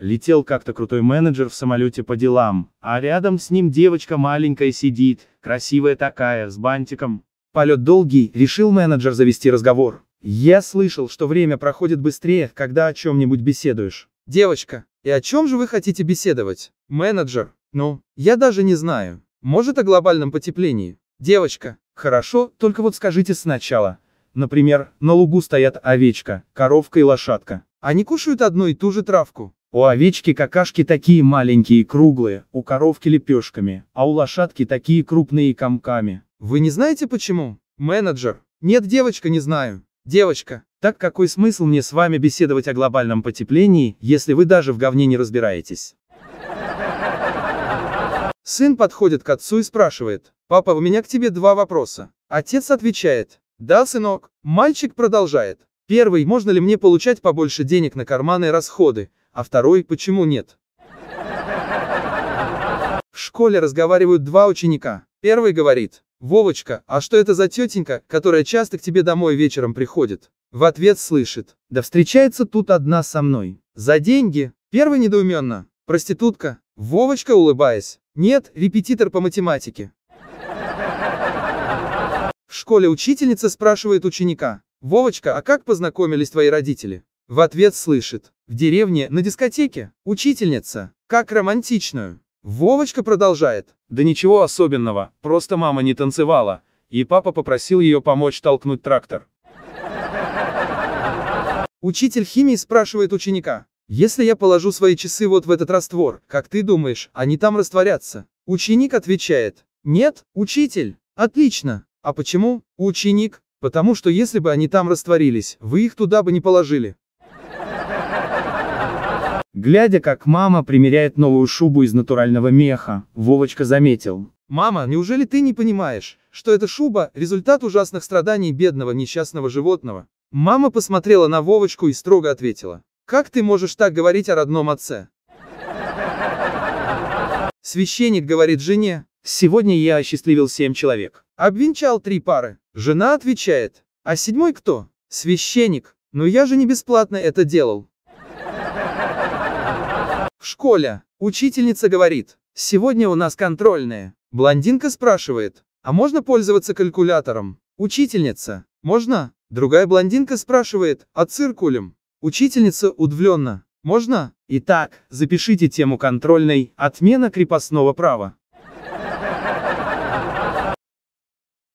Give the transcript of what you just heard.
Летел как-то крутой менеджер в самолете по делам, а рядом с ним девочка маленькая сидит, красивая такая, с бантиком. Полет долгий, решил менеджер завести разговор. Я слышал, что время проходит быстрее, когда о чем-нибудь беседуешь. Девочка, и о чем же вы хотите беседовать? Менеджер, ну, я даже не знаю. Может о глобальном потеплении? Девочка, хорошо, только вот скажите сначала. Например, на лугу стоят овечка, коровка и лошадка. Они кушают одну и ту же травку. У овечки какашки такие маленькие и круглые, у коровки лепешками, а у лошадки такие крупные и комками. Вы не знаете почему? Менеджер. Нет, девочка, не знаю. Девочка. Так какой смысл мне с вами беседовать о глобальном потеплении, если вы даже в говне не разбираетесь? Сын подходит к отцу и спрашивает. Папа, у меня к тебе два вопроса. Отец отвечает. Да, сынок. Мальчик продолжает. Первый, можно ли мне получать побольше денег на карманы и расходы, а второй «почему нет?». В школе разговаривают два ученика. Первый говорит, «Вовочка, а что это за тетенька, которая часто к тебе домой вечером приходит?» В ответ слышит, «Да встречается тут одна со мной. За деньги?» Первый недоуменно, «Проститутка?» Вовочка, улыбаясь, «Нет, репетитор по математике». В школе учительница спрашивает ученика, «Вовочка, а как познакомились твои родители?» В ответ слышит. В деревне, на дискотеке, учительница. Как романтичную. Вовочка продолжает. Да ничего особенного, просто мама не танцевала, и папа попросил ее помочь толкнуть трактор. Учитель химии спрашивает ученика. Если я положу свои часы вот в этот раствор, как ты думаешь, они там растворятся? Ученик отвечает. Нет, учитель. Отлично. А почему? Ученик. Потому что если бы они там растворились, вы их туда бы не положили. Глядя, как мама примеряет новую шубу из натурального меха, Вовочка заметил. «Мама, неужели ты не понимаешь, что эта шуба – результат ужасных страданий бедного несчастного животного?» Мама посмотрела на Вовочку и строго ответила. «Как ты можешь так говорить о родном отце?» Священник говорит жене, «Сегодня я осчастливил семь человек». Обвенчал три пары. Жена отвечает, «А седьмой кто?» «Священник, но я же не бесплатно это делал» школе. Учительница говорит, сегодня у нас контрольные. Блондинка спрашивает, а можно пользоваться калькулятором? Учительница, можно? Другая блондинка спрашивает, а циркулем? Учительница удивленно, можно? Итак, запишите тему контрольной «Отмена крепостного права».